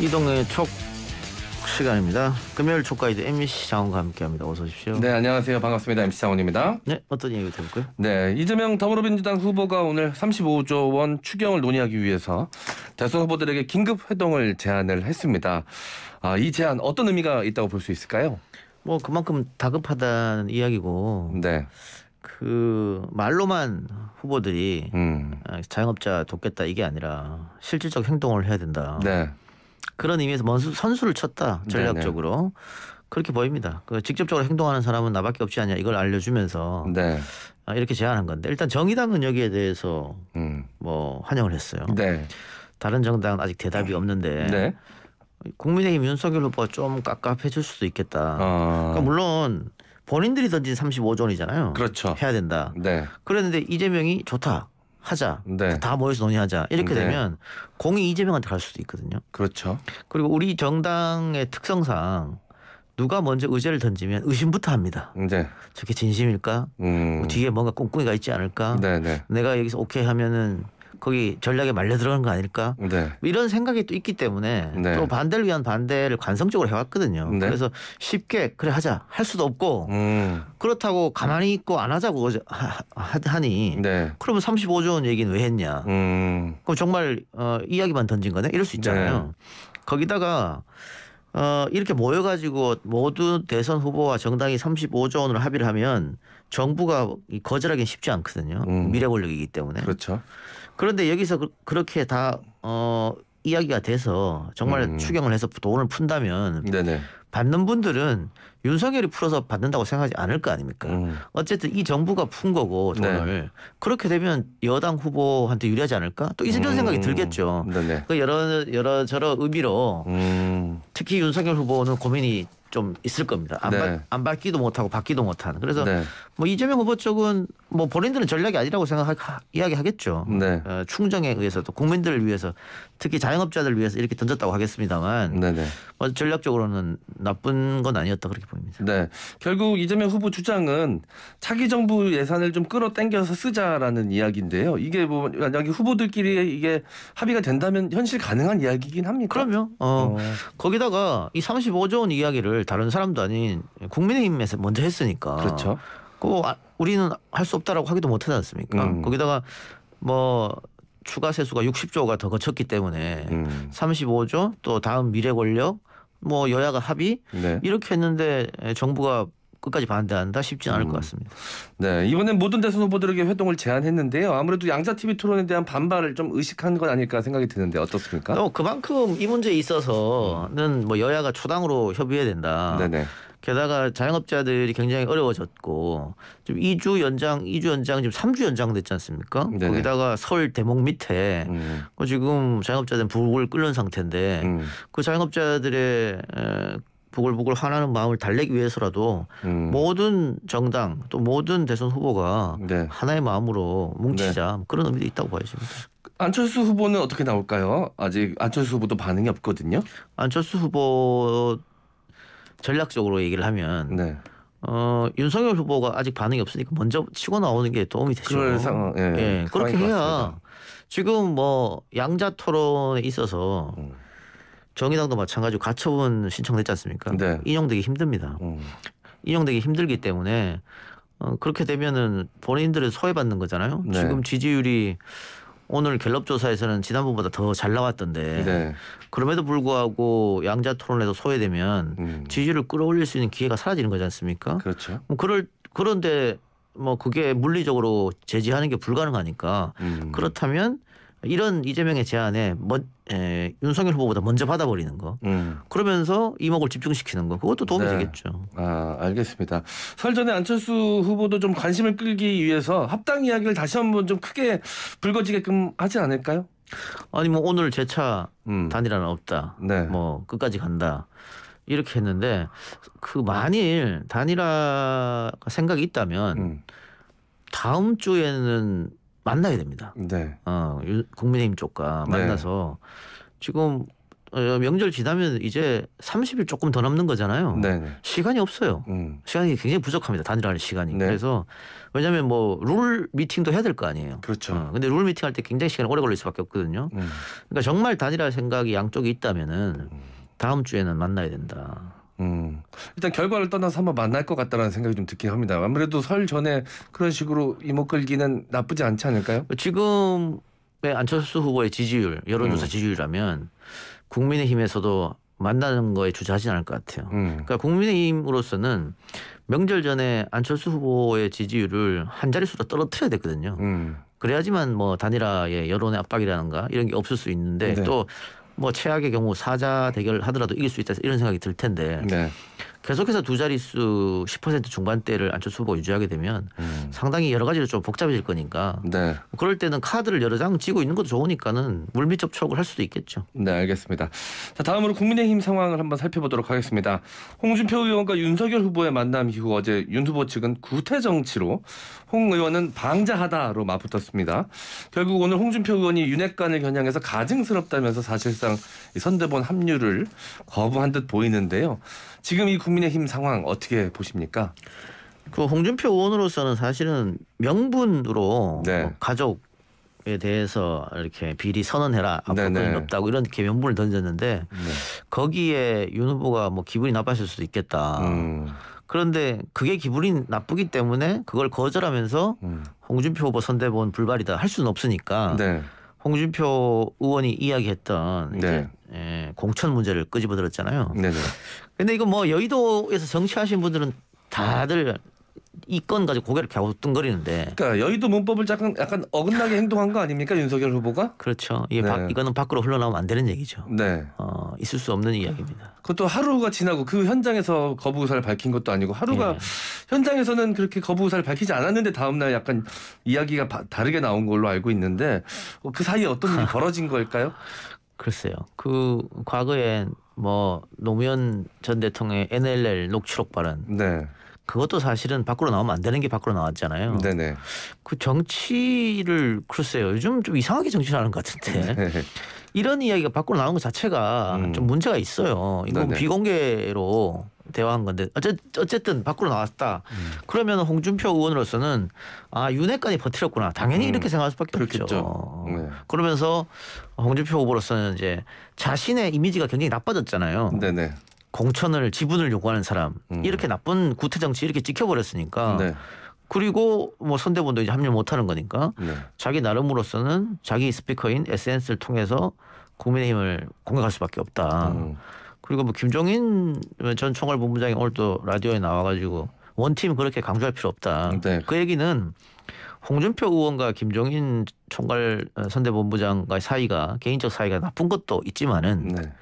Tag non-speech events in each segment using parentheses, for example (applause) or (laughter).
이동의 촉 시간입니다. 금요일 촉가이드 MC 장원과 함께합니다. 어서 오십시오. 네, 안녕하세요. 반갑습니다. MC 장원입니다. 네, 어떤 얘기 들을까요? 네, 이재명 더불어민주당 후보가 오늘 35조 원 추경을 논의하기 위해서 대선 후보들에게 긴급 회동을 제안을 했습니다. 아, 이 제안 어떤 의미가 있다고 볼 수 있을까요? 뭐 그만큼 다급하다는 이야기고. 네. 그 말로만 후보들이 음. 아, 자영업자 돕겠다 이게 아니라 실질적 행동을 해야 된다. 네. 그런 의미에서 먼수, 선수를 쳤다 전략적으로 네네. 그렇게 보입니다. 그 직접적으로 행동하는 사람은 나밖에 없지 않냐 이걸 알려주면서 네. 아, 이렇게 제안한 건데 일단 정의당은 여기에 대해서 음. 뭐 환영을 했어요. 네. 다른 정당은 아직 대답이 없는데 네. 국민의힘 윤석열 후보가 좀 깝깝해질 수도 있겠다. 어. 그러니까 물론 본인들이 던진 35조원이잖아요. 그렇죠. 해야 된다. 네. 그랬는데 이재명이 좋다. 하자. 네. 다 모여서 논의하자. 이렇게 음, 네. 되면 공이 이재명한테 갈 수도 있거든요. 그렇죠. 그리고 우리 정당의 특성상 누가 먼저 의제를 던지면 의심부터 합니다. 네. 저게 진심일까? 음. 뒤에 뭔가 꿍꿍이가 있지 않을까? 네네. 네. 내가 여기서 오케이 하면은 거기 전략에 말려 들어간 거 아닐까? 네. 뭐 이런 생각이 또 있기 때문에 네. 또 반대를 위한 반대를 관성적으로 해왔거든요. 네. 그래서 쉽게 그래 하자 할 수도 없고 음. 그렇다고 가만히 있고 안 하자고 하니 네. 그러면 35조 원 얘기는 왜 했냐? 음. 그럼 정말 어, 이야기만 던진 거네? 이럴 수 있잖아요. 네. 거기다가 어, 이렇게 모여가지고 모두 대선 후보와 정당이 35조 원을 합의를 하면 정부가 거절하기는 쉽지 않거든요. 음. 미래 권력이기 때문에. 그렇죠. 그런데 여기서 그, 렇게다 어, 이야기가 돼서 정말 음. 추경을 해서 돈을 푼다면 네네. 받는 분들은 윤석열이 풀어서 받는다고 생각하지 않을 거 아닙니까? 음. 어쨌든 이 정부가 푼 거고 돈을 네. 그렇게 되면 여당 후보한테 유리하지 않을까? 또 이런 음. 생각이 들겠죠. 네네. 네. 그 여러 여러 저러 의미로 음. 특히 윤석열 후보는 고민이 좀 있을 겁니다. 안, 네. 받, 안 받기도 못하고 받기도 못한 그래서 네. 뭐 이재명 후보 쪽은 뭐 본인들은 전략이 아니라고 생각 하 이야기하겠죠. 네. 어, 충정에 의해서 또 국민들을 위해서 특히 자영업자들 위해서 이렇게 던졌다고 하겠습니다만 네, 네. 뭐 전략적으로는 나쁜 건 아니었다 그렇게. 보입니다. 네. 결국 이재명 후보 주장은 차기 정부 예산을 좀 끌어당겨서 쓰자라는 이야기인데요. 이게 뭐 만약에 후보들끼리 이게 합의가 된다면 현실 가능한 이야기이긴 합니까 그럼요. 어, 어. 거기다가 이 35조 원 이야기를 다른 사람도 아닌 국민의힘에서 먼저 했으니까. 그렇죠. 그 아, 우리는 할 수 없다라고 하기도 못하지 않습니까? 음. 거기다가 뭐 추가 세수가 60조가 더 거쳤기 때문에 음. 35조 또 다음 미래 권력 뭐 여야가 합의 네. 이렇게 했는데 정부가 끝까지 반대한다 쉽진 않을 음. 것 같습니다. 네 이번엔 모든 대선 후보들에게 회동을 제안했는데요. 아무래도 양자 TV 토론에 대한 반발을 좀 의식한 건 아닐까 생각이 드는데 어떻습니까? 어, 그만큼 이 문제에 있어서는 뭐 여야가 초당으로 협의해야 된다. 네네. 게다가 자영업자들이 굉장히 어려워졌고 좀 2주 연장, 2주 연장 지금 3주 연장됐지 않습니까? 네네. 거기다가 서울 대목 밑에 음. 어, 지금 자영업자들은 부글부글 끓는 상태인데 음. 그 자영업자들의 부글부글 화나는 마음을 달래기 위해서라도 음. 모든 정당 또 모든 대선 후보가 네. 하나의 마음으로 뭉치자 네. 그런 의미도 있다고 봐야집 안철수 후보는 어떻게 나올까요? 아직 안철수 후보도 반응이 없거든요. 안철수 후보 전략적으로 얘기를 하면 네. 어, 윤석열 후보가 아직 반응이 없으니까 먼저 치고 나오는 게 도움이 되죠. 그럴 상황, 어, 예, 예 그렇게 해야 지금 뭐 양자 토론에 있어서 음. 정의당도 마찬가지로 가처분 신청됐지 않습니까? 네. 인용되기 힘듭니다. 음. 인용되기 힘들기 때문에 어, 그렇게 되면은 본인들은 소외받는 거잖아요. 네. 지금 지지율이 오늘 갤럽 조사에서는 지난번보다 더 잘 나왔던데 네. 그럼에도 불구하고 양자 토론에서 소외되면 음. 지지를 끌어올릴 수 있는 기회가 사라지는 거지 않습니까? 그렇죠. 뭐 그럴 그런데 뭐 그게 물리적으로 제지하는 게 불가능하니까 음. 그렇다면 이런 이재명의 제안에 뭐, 에, 윤석열 후보보다 먼저 받아버리는 거. 음. 그러면서 이목을 집중시키는 거. 그것도 도움이 네. 되겠죠. 아 알겠습니다. 설 전에 안철수 후보도 좀 관심을 끌기 위해서 합당 이야기를 다시 한번 좀 크게 불거지게끔 하지 않을까요? 아니 뭐 오늘 제차 음. 단일화는 없다. 네. 뭐 끝까지 간다. 이렇게 했는데 그 만일 단일화 생각이 있다면 음. 다음 주에는 만나야 됩니다. 네. 어, 국민의힘 쪽과 네. 만나서 네. 지금 어, 명절 지나면 이제 30일 조금 더 남는 거잖아요. 네, 네 시간이 없어요. 음. 시간이 굉장히 부족합니다. 단일화할 시간이. 네. 그래서 왜냐하면 뭐 룰 미팅도 해야 될 거 아니에요. 그렇죠. 어, 근데 룰 미팅 할때 굉장히 시간이 오래 걸릴 수밖에 없거든요. 음. 그러니까 정말 단일화 생각이 양쪽이 있다면은 음. 다음 주에는 만나야 된다. 음, 일단 결과를 떠나서 한번 만날 것 같다라는 생각이 좀 듣긴 합니다. 아무래도 설 전에 그런 식으로 이목 걸기는 나쁘지 않지 않을까요? 지금의 안철수 후보의 지지율, 여론조사 음. 지지율이라면 국민의힘에서도 만나는 거에 주저하진 않을 것 같아요. 음. 그러니까 국민의힘으로서는 명절 전에 안철수 후보의 지지율을 한 자릿수로 떨어뜨려야 되거든요 음. 그래야지만 뭐 단일화의 여론의 압박이라는가 이런 게 없을 수 있는데 네. 또뭐 최악의 경우 사자 대결 하더라도 이길 수 있다 이런 생각이 들 텐데 네. 계속해서 두 자릿수 10% 중반대를 안철수 후보가 유지하게 되면 음. 상당히 여러 가지로 좀 복잡해질 거니까 네. 뭐 그럴 때는 카드를 여러 장 쥐고 있는 것도 좋으니까는 물밑 접촉을 할 수도 있겠죠. 네 알겠습니다. 자 다음으로 국민의힘 상황을 한번 살펴보도록 하겠습니다. 홍준표 의원과 윤석열 후보의 만남 이후 어제 윤 후보 측은 구태 정치로 홍 의원은 방자하다로 맞붙었습니다. 결국 오늘 홍준표 의원이 윤핵관을 겨냥해서 가증스럽다면서 사실상 선대본 합류를 거부한 듯 보이는데요. 지금 이 국민의힘 상황 어떻게 보십니까? 그 홍준표 의원으로서는 사실은 명분으로 네. 뭐 가족에 대해서 이렇게 비리 선언해라 아무것도 네, 네. 없다고 이런 이렇게 명분을 던졌는데 네. 거기에 윤 후보가 뭐 기분이 나빠질 수도 있겠다. 음. 그런데 그게 기분이 나쁘기 때문에 그걸 거절하면서 음. 홍준표 후보 선대본 불발이다 할 수는 없으니까 네. 홍준표 의원이 이야기했던 네. 이제 예, 공천 문제를 끄집어 들었잖아요. 네네. 근데 이거 뭐 여의도에서 정치하신 분들은 다들 이 건 가지고 고개를 갸우뚱거리는데. 그러니까 여의도 문법을 약간 약간 어긋나게 행동한 거 아닙니까 윤석열 후보가? 그렇죠. 이게 네. 바, 이거는 밖으로 흘러나오면 안 되는 얘기죠. 네. 어, 있을 수 없는 이야기입니다. 그것도 하루가 지나고 그 현장에서 거부 의사를 밝힌 것도 아니고 하루가 네. 현장에서는 그렇게 거부 의사를 밝히지 않았는데 다음 날 약간 이야기가 바, 다르게 나온 걸로 알고 있는데 그 사이에 어떤 일이 (laughs) 벌어진 걸까요? 글쎄요. 그과거엔뭐 노무현 전 대통령의 NLL 녹취록 발언. 네. 그것도 사실은 밖으로 나오면 안 되는 게 밖으로 나왔잖아요. 네네. 그 정치를 글쎄요. 요즘 좀 이상하게 정치를 하는 것 같은데. 네. 이런 이야기가 밖으로 나온 것 자체가 음. 좀 문제가 있어요. 이건 비공개로 대화한 건데 어째, 어쨌든 밖으로 나왔다. 음. 그러면 홍준표 의원으로서는 아 윤핵관이 버티렸구나. 당연히 음. 이렇게 생각할 수밖에 그렇겠죠. 없죠. 네. 그러면서 홍준표 후보로서는 이제 자신의 이미지가 굉장히 나빠졌잖아요. 네네. 공천을 지분을 요구하는 사람 음. 이렇게 나쁜 구태 정치 이렇게 지켜버렸으니까. 네. 그리고 뭐 선대본도 이제 합류 못하는 거니까 네. 자기 나름으로서는 자기 스피커인 SNS를 통해서 국민의힘을 공격할 수밖에 없다. 음. 그리고 뭐 김종인 전 총괄본부장이 오늘 또 라디오에 나와가지고 원팀 그렇게 강조할 필요 없다. 네. 그 얘기는 홍준표 의원과 김종인 총괄 선대본부장과의 사이가 개인적 사이가 나쁜 것도 있지만은 네.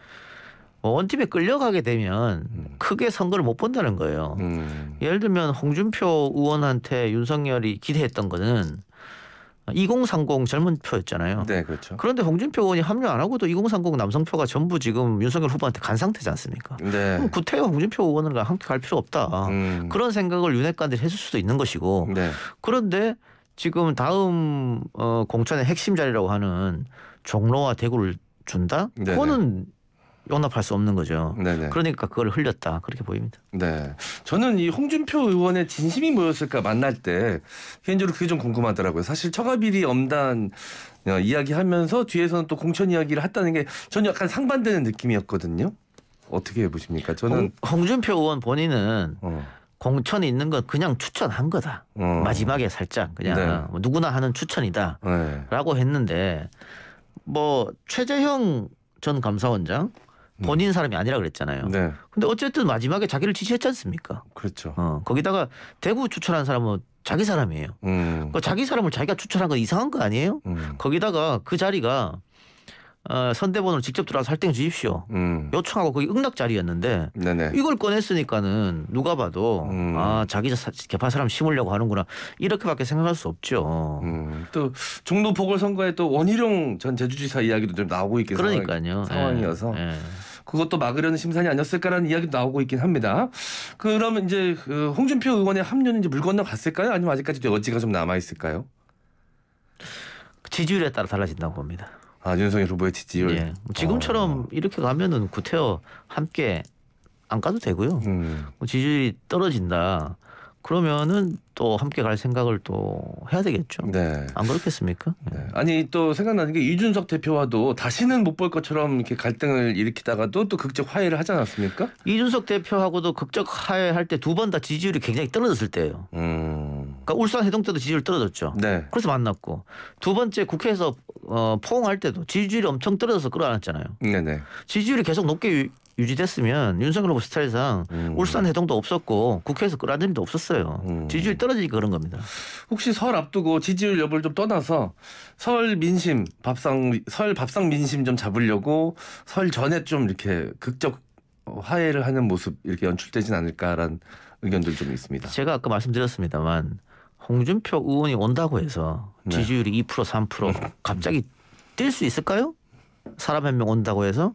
뭐 원팀에 끌려가게 되면 음. 크게 선거를 못 본다는 거예요. 음. 예를 들면 홍준표 의원한테 윤석열이 기대했던 거는 2030 젊은 표였잖아요. 네, 그렇죠. 그런데 홍준표 의원이 합류 안 하고도 2030 남성 표가 전부 지금 윤석열 후보한테 간 상태지 않습니까? 네. 그럼 구태여 홍준표 의원과 함께 갈 필요 없다. 음. 그런 생각을 윤핵관들이 했을 수도 있는 것이고. 네. 그런데 지금 다음 어, 공천의 핵심 자리라고 하는 종로와 대구를 준다? 네, 네. 그거는 용납할 수 없는 거죠. 네네. 그러니까 그걸 흘렸다 그렇게 보입니다. 네, 저는 이 홍준표 의원의 진심이 뭐였을까 만날 때 개인적으로 그게 좀 궁금하더라고요. 사실 처가비리 엄단 어, 이야기하면서 뒤에서는 또 공천 이야기를 했다는 게 전혀 약간 상반되는 느낌이었거든요. 어떻게 보십니까? 저는 홍, 준표 의원 본인은 어. 공천이 있는 건 그냥 추천한 거다. 어. 마지막에 살짝 그냥 네. 뭐 누구나 하는 추천이다라고 네. 했는데 뭐 최재형 전 감사원장 네. 본인 사람이 아니라 그랬잖아요. 네. 근데 어쨌든 마지막에 자기를 지시했지 않습니까? 그렇죠. 어, 거기다가 대구 추천한 사람은 자기 사람이에요. 음. 그 자기 사람을 자기가 추천한 건 이상한 거 아니에요? 음. 거기다가 그 자리가 어, 선대본으로 직접 들어와서 할등 주십시오. 음. 요청하고 거기 응답자리였는데 네네. 이걸 꺼냈으니까는 누가 봐도 음. 아 자기 개파 사람 심으려고 하는구나 이렇게밖에 생각할 수 없죠. 음. 또 종로 보궐선거에 또 원희룡 전 제주지사 이야기도 좀 나오고 있겠 그러니까요. 상황이어서. 예, 예. 그것도 막으려는 심산이 아니었을까라는 이야기도 나오고 있긴 합니다. 그러면 이제 그 홍준표 의원의 합류는 이제 물 건너 갔을까요? 아니면 아직까지도 여지가 좀 남아 있을까요? 지지율에 따라 달라진다고 봅니다. 아 윤석열 후보의 지지율. 예. 지금처럼 어. 이렇게 가면은 구태여 함께 안 가도 되고요. 음. 뭐 지지율이 떨어진다. 그러면은 또 함께 갈 생각을 또 해야 되겠죠. 네. 안 그렇겠습니까? 네. 아니 또 생각나는 게 이준석 대표와도 다시는 못 볼 것처럼 이렇게 갈등을 일으키다가도 또 극적 화해를 하지 않았습니까? 이준석 대표하고도 극적 화해할 때 두 번 다 지지율이 굉장히 떨어졌을 때예요. 음. 그러니까 울산 해동 때도 지지율 떨어졌죠. 네. 그래서 만났고 두 번째 국회에서 어, 포옹할 때도 지지율이 엄청 떨어져서 끌어안았잖아요. 네네. 네. 지지율이 계속 높게 유, 지됐으면 윤석열 후보 스타일상 음. 울산 해동도 없었고 국회에서 끌어안는 일도 없었어요. 음. 지지율 떨어지니까 그런 겁니다. 혹시 설 앞두고 지지율 여부를 좀 떠나서 설 민심 밥상 설 밥상 민심 좀 잡으려고 설 전에 좀 이렇게 극적 화해를 하는 모습 이렇게 연출되진 않을까라는 의견들 좀 있습니다. 제가 아까 말씀드렸습니다만 홍준표 의원이 온다고 해서 네. 지지율이 2% 3% 갑자기 뛸 수 있을까요? 사람 한 명 온다고 해서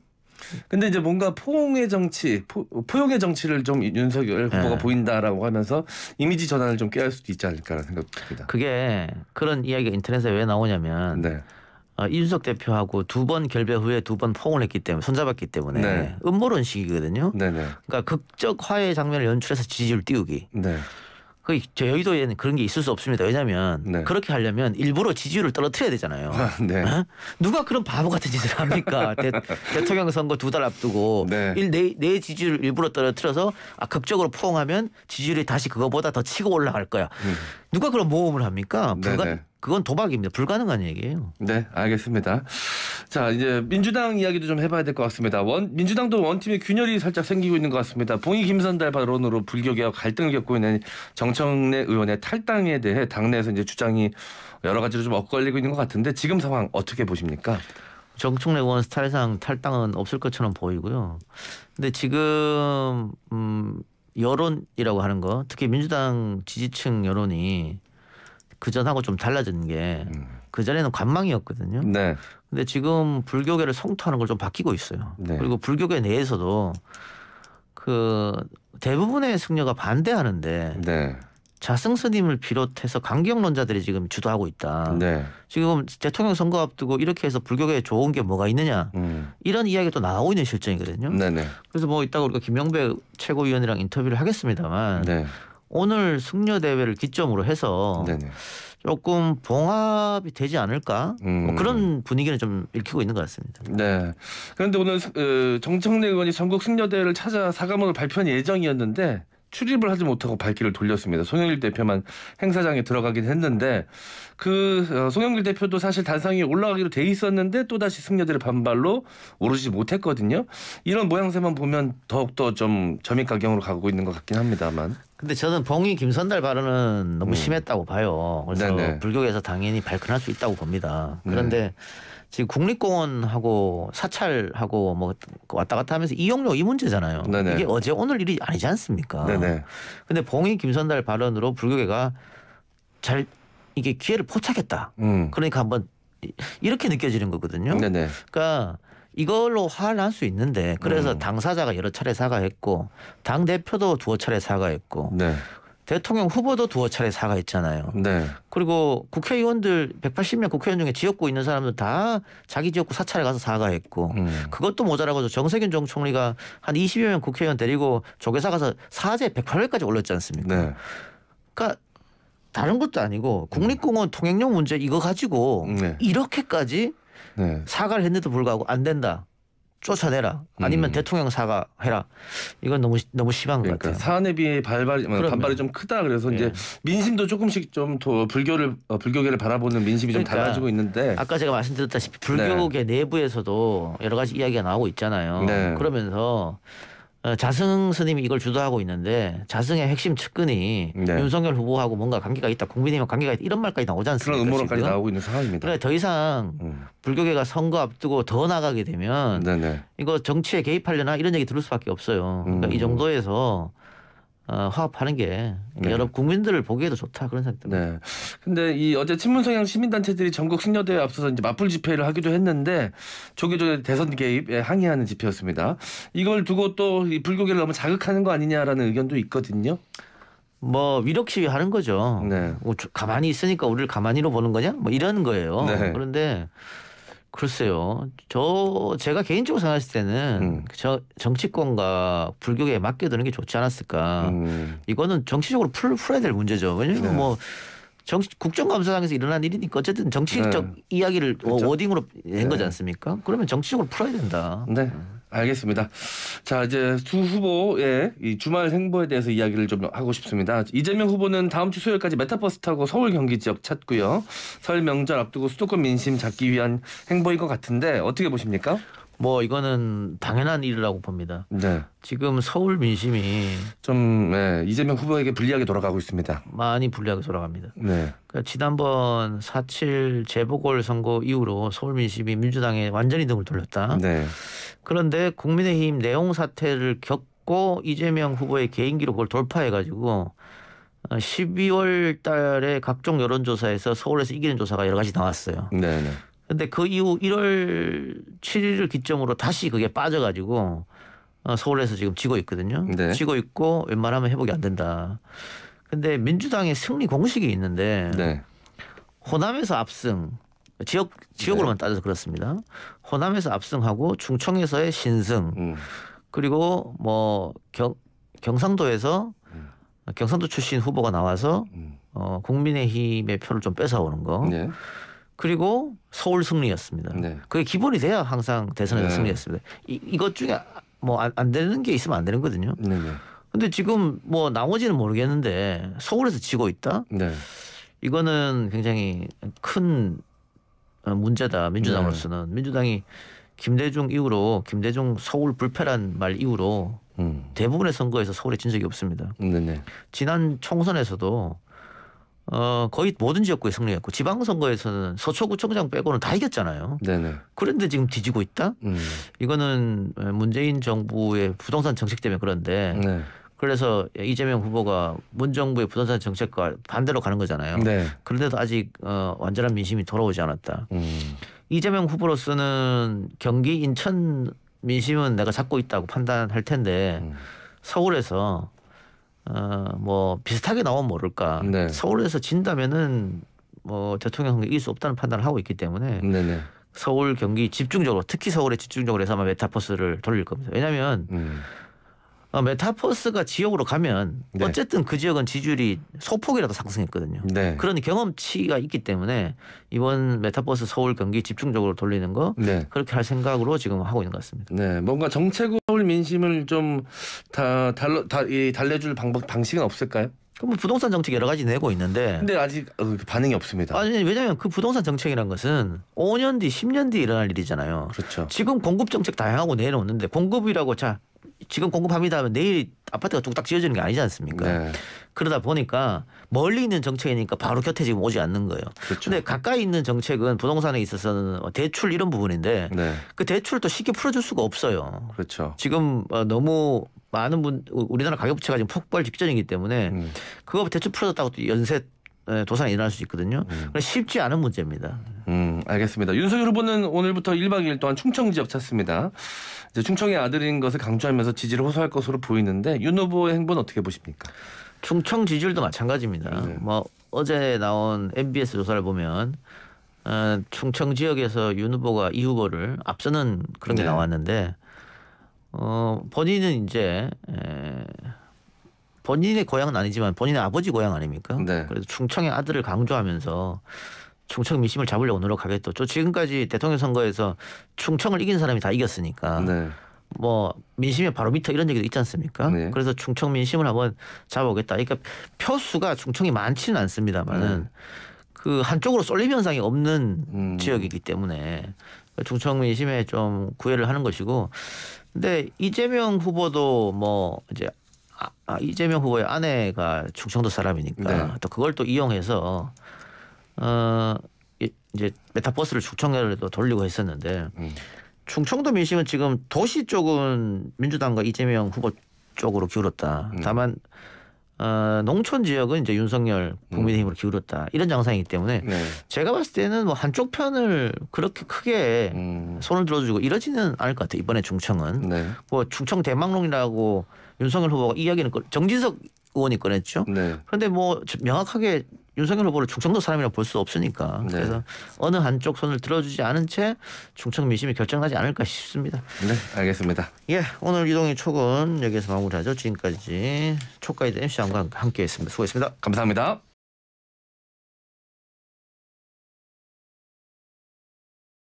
근데 이제 뭔가 포옹의 정치, 포, 용의 정치를 좀 윤석열 후보가 네. 보인다라고 하면서 이미지 전환을 좀 깨할 수도 있지 않을까라는 생각도 듭니다. 그게 그런 이야기가 인터넷에 왜 나오냐면 네. 어, 이준석 대표하고 두 번결별 후에 두 번 포옹을 했기 때문에 손잡았기 때문에 네. 음모론식이거든요. 그러니까 극적화의 장면을 연출해서 지지율 띄우기. 네. 그 제여의도에는 그런 게 있을 수 없습니다. 왜냐하면 네. 그렇게 하려면 일부러 지지율을 떨어뜨려야 되잖아요. 아, 네. 어? 누가 그런 바보 같은 짓을 합니까? (laughs) 대, 통령 선거 두 달 앞두고 네. 일, 내, 내 지지율을 일부러 떨어뜨려서 아, 극적으로 포옹하면 지지율이 다시 그거보다 더 치고 올라갈 거야. 음. 누가 그런 모험을 합니까? 네, 불가, 그건 도박입니다. 불가능한 얘기예요. 네, 알겠습니다. 자, 이제 민주당 이야기도 좀 해봐야 될 것 같습니다. 원, 민주당도 원팀의 균열이 살짝 생기고 있는 것 같습니다. 봉이 김선달 발언으로 불교계와 갈등을 겪고 있는 정청래 의원의 탈당에 대해 당내에서 이제 주장이 여러 가지로 좀 엇갈리고 있는 것 같은데 지금 상황 어떻게 보십니까? 정청래 의원 스타일상 탈당은 없을 것처럼 보이고요. 근데 지금 음, 여론이라고 하는 거, 특히 민주당 지지층 여론이 그 전하고 좀 달라진 게그 음. 전에는 관망이었거든요. 네. 근데 지금 불교계를 성토하는 걸 좀 바뀌고 있어요. 네. 그리고 불교계 내에서도 그 대부분의 승려가 반대하는데 네. 자승 스님을 비롯해서 강경론자들이 지금 주도하고 있다. 네. 지금 대통령 선거 앞두고 이렇게 해서 불교계에 좋은 게 뭐가 있느냐 음. 이런 이야기가 또 나오고 있는 실정이거든요. 네네. 그래서 뭐 이따가 우리가 김영배 최고위원이랑 인터뷰를 하겠습니다만 네. 오늘 승려 대회를 기점으로 해서 네네. 조금 봉합이 되지 않을까 뭐 음. 뭐 그런 분위기는 좀 읽히고 있는 것 같습니다. 네. 그런데 오늘 그 정청래 의원이 전국 승려대회를 찾아 사과문을 발표한 예정이었는데 출입을 하지 못하고 발길을 돌렸습니다. 송영길 대표만 행사장에 들어가긴 했는데 그 어, 송영길 대표도 사실 단상 위에 올라가기로 돼 있었는데 또다시 승려들의 반발로 오르지 못했거든요. 이런 모양새만 보면 더욱더 좀 점입가경으로 가고 있는 것 같긴 합니다만. 근데 저는 봉이 김선달 발언은 너무 음. 심했다고 봐요. 그래서 네네. 불교에서 당연히 발끈할 수 있다고 봅니다. 그런데 네. 지금 국립공원하고 사찰하고 뭐 왔다 갔다 하면서 이용료 이 문제잖아요. 네네. 이게 어제 오늘 일이 아니지 않습니까? 네네. 근데 봉이 김선달 발언으로 불교계가 잘 이게 기회를 포착했다. 음. 그러니까 한번 이렇게 느껴지는 거거든요. 네네. 그러니까 이걸로 화를 낼 수 있는데 그래서 음. 당사자가 여러 차례 사과했고 당 대표도 두어 차례 사과했고 네. 대통령 후보도 두어 차례 사과했잖아요. 네. 그리고 국회의원들 180명 국회의원 중에 지역구 있는 사람들 다 자기 지역구 사찰에 가서 사과했고 음. 그것도 모자라고 정세균 전총리가한 20여 명 국회의원 데리고 조계사 가서 사제 108회까지 올렸지 않습니까? 네. 그러니까 다른 것도 아니고 국립공원 통행료 문제 이거 가지고 네. 이렇게까지 네. 사과를 했는데도 불구하고 안 된다. 쫓아내라. 아니면 음. 대통령 사과해라. 이건 너무 너무 심한 것 그러니까 같아요. 사안에 비해 발발 뭐 반발이 좀 크다. 그래서 예. 이제 민심도 조금씩 좀 더 불교를 어, 불교계를 바라보는 민심이 그러니까 좀 달라지고 있는데 아까 제가 말씀드렸다시피 네. 불교계 네. 내부에서도 여러 가지 이야기가 나오고 있잖아요. 네. 그러면서 어, 자승 스님이 이걸 주도하고 있는데 자승의 핵심 측근이 네. 윤석열 후보하고 뭔가 관계가 있다, 국민의힘 관계가 있다 이런 말까지 나오지 않습니까? 그런 음모론까지 지금? 나오고 있는 상황입니다. 그래 더 이상 음. 불교계가 선거 앞두고 더 나가게 되면 네네. 이거 정치에 개입하려나 이런 얘기 들을 수밖에 없어요. 그러니까 음. 이 정도에서 어, 화합하는 게 네. 여러 국민들을 보기에도 좋다 그런 생각 때문에. 네. 근데 이 어제 친문 성향 시민단체들이 전국 승려대회 앞서서 이제 맞불 집회를 하기도 했는데 조기조기 대선 개입에 항의하는 집회였습니다. 이걸 두고 또이 불교계를 너무 자극하는 거 아니냐라는 의견도 있거든요. 뭐 위력 시위하는 거죠. 네. 뭐 가만히 있으니까 우리를 가만히로 보는 거냐? 뭐 이런 거예요. 네. 그런데 글쎄요. 저 제가 개인적으로 생각했을 때는 음. 저 정치권과 불교계에 맡겨두는 게 좋지 않았을까. 음. 이거는 정치적으로 풀, 풀어야 될 문제죠. 왜냐면 하 네. 뭐 정치 국정감사장에서 일어난 일이니까 어쨌든 정치적 네. 이야기를 어, 그렇죠. 워딩으로 낸 네. 거지 않습니까? 그러면 정치적으로 풀어야 된다. 네. 음. 알겠습니다. 자 이제 두 후보의 이 주말 행보에 대해서 이야기를 좀 하고 싶습니다. 이재명 후보는 다음 주 수요일까지 메타버스 타고 서울 경기 지역 찾고요. 설 명절 앞두고 수도권 민심 잡기 위한 행보인 것 같은데 어떻게 보십니까? 뭐 이거는 당연한 일이라고 봅니다. 네. 지금 서울 민심이 좀 네, 이재명 후보에게 불리하게 돌아가고 있습니다. 많이 불리하게 돌아갑니다. 네. 그러니까 지난번 4.7 재보궐 선거 이후로 서울 민심이 민주당에 완전히 등을 돌렸다. 네. 그런데 국민의힘 내용 사태를 겪고 이재명 후보의 개인기록을 돌파해가지고 12월 어, 달에 각종 여론조사에서 서울에서 이기는 조사가 여러 가지 나왔어요. 네네. 네. 근데 그 이후 1월 7일을 기점으로 다시 그게 빠져가지고 어, 서울에서 지금 지고 있거든요. 네. 지고 있고 웬만하면 회복이 안 된다. 근데 민주당의 승리 공식이 있는데 네. 호남에서 압승, 지역 지역으로만 네. 따져서 그렇습니다. 호남에서 압승하고 충청에서의 신승 음. 그리고 뭐 경, 경상도에서 음. 경상도 출신 후보가 나와서 음. 어, 국민의힘의 표를 좀 뺏어오는 거. 네. 그리고 서울 승리였습니다. 네. 그게 기본이 돼야 항상 대선에서 네. 승리했습니다. 이, 이것 중에 뭐안 안 되는 게 있으면 안 되는 거든요. 거 네, 네. 근데 지금 뭐 나머지는 모르겠는데 서울에서 지고 있다. 네. 이거는 굉장히 큰 어, 문제다 민주당으로서는 네. 민주당이 김대중 이후로 김대중 서울 불패란 말 이후로 음. 대부분의 선거에서 서울에 진 적이 없습니다. 네네. 지난 총선에서도 어, 거의 모든 지역구에 승리했고 지방선거에서는 서초구청장 빼고는 다 이겼잖아요. 네네. 그런데 지금 뒤지고 있다? 음. 이거는 문재인 정부의 부동산 정책 때문에 그런데 네. 그래서 이재명 후보가 문정부의 부동산 정책과 반대로 가는 거잖아요. 네. 그런데도 아직 어, 완전한 민심이 돌아오지 않았다. 음. 이재명 후보로서는 경기 인천 민심은 내가 잡고 있다고 판단할 텐데 음. 서울에서 어뭐 비슷하게 나오면 모를까. 네. 서울에서 진다면은 뭐 대통령 선거 이길 수 없다는 판단을 하고 있기 때문에 네네. 네. 서울 경기 집중적으로 특히 서울에 집중적으로 해서 아마 메타버스를 돌릴 겁니다. 왜냐하면 음. 어, 메타포스가 지역으로 가면 네. 어쨌든 그 지역은 지지율이 소폭이라도 상승했거든요. 네. 그런 경험치가 있기 때문에 이번 메타버스 서울 경기 집중적으로 돌리는 거 네. 그렇게 할 생각으로 지금 하고 있는 것 같습니다. 네, 뭔가 정책으로 서울 민심을 좀 다 달러 다, 이, 달래줄 방법 방식은 없을까요? 그럼 뭐 부동산 정책 여러 가지 내고 있는데 근데 아직 어, 그 반응이 없습니다. 아니 왜냐면그 부동산 정책이란 것은 5년 뒤, 10년 뒤 일어날 일이잖아요. 그렇죠. 지금 공급 정책 다양하고 내놓는데 공급이라고 자 지금 공급합니다 하면 내일 아파트가 뚝딱 지어지는 게 아니지 않습니까? 네. 그러다 보니까 멀리 있는 정책이니까 바로 곁에 지금 오지 않는 거예요. 그렇죠. 근데 가까이 있는 정책은 부동산에 있어서는 대출 이런 부분인데 네. 그 대출도 쉽게 풀어줄 수가 없어요. 그렇죠. 지금 어, 너무 많은 분 우리나라 가격부채가 지금 폭발 직전이기 때문에 음. 그거 대출 풀어줬다고 또 연쇄 예, 도산이 일어날 수 있거든요. 음. 그러니까 쉽지 않은 문제입니다. 음, 알겠습니다. 윤석열 후보는 오늘부터 1박 2일 동안 충청 지역 찾습니다. 이제 충청의 아들인 것을 강조하면서 지지를 호소할 것으로 보이는데 윤 후보의 행보는 어떻게 보십니까? 충청 지지율도 마찬가지입니다. 네. 뭐 어제 나온 MBS 조사를 보면 어, 충청 지역에서 윤 후보가 이 후보를 앞서는 그런 게 네. 나왔는데 어, 본인은 이제 에, 본인의 고향은 아니지만 본인의 아버지 고향 아닙니까? 네. 그래서 충청의 아들을 강조하면서 충청 민심을 잡으려고 노력하겠죠. 또 지금까지 대통령 선거에서 충청을 이긴 사람이 다 이겼으니까. 네. 뭐 민심의 바로 밑에 이런 얘기도 있지 않습니까? 네. 그래서 충청 민심을 한번 잡아보겠다. 그러니까 표수가 충청이 많지는 않습니다만은 네. 그 한쪽으로 쏠림 현상이 없는 음. 지역이기 때문에 충청 민심에 좀 구애를 하는 것이고. 근데 이재명 후보도 뭐 이제 아, 아, 이재명 후보의 아내가 충청도 사람이니까 네. 또 그걸 또 이용해서 어 이제 메타버스를 충청도로 돌리고 했었는데 음. 충청도 민심은 지금 도시 쪽은 민주당과 이재명 후보 쪽으로 기울었다. 음. 다만 어, 농촌 지역은 이제 윤석열 음. 국민의힘으로 기울였다 이런 양상이기 때문에 네. 제가 봤을 때는 뭐 한쪽 편을 그렇게 크게 음. 손을 들어주고 이러지는 않을 것 같아요 이번에 중청은 네. 뭐 중청 대망론이라고 윤석열 후보가 이야기는 그 정진석 의원이 꺼냈죠. 네. 그런데 뭐 명확하게 윤석열 후보를 충청도 사람이라 볼수 없으니까 네. 그래서 어느 한쪽 손을 들어주지 않은 채 충청 민심이 결정하지 않을까 싶습니다. 네, 알겠습니다. 예, 오늘 이동희 초은 여기서 마무리하죠. 지금까지 초가이드 MC 장과 함께했습니다. 수고했습니다. 감사합니다.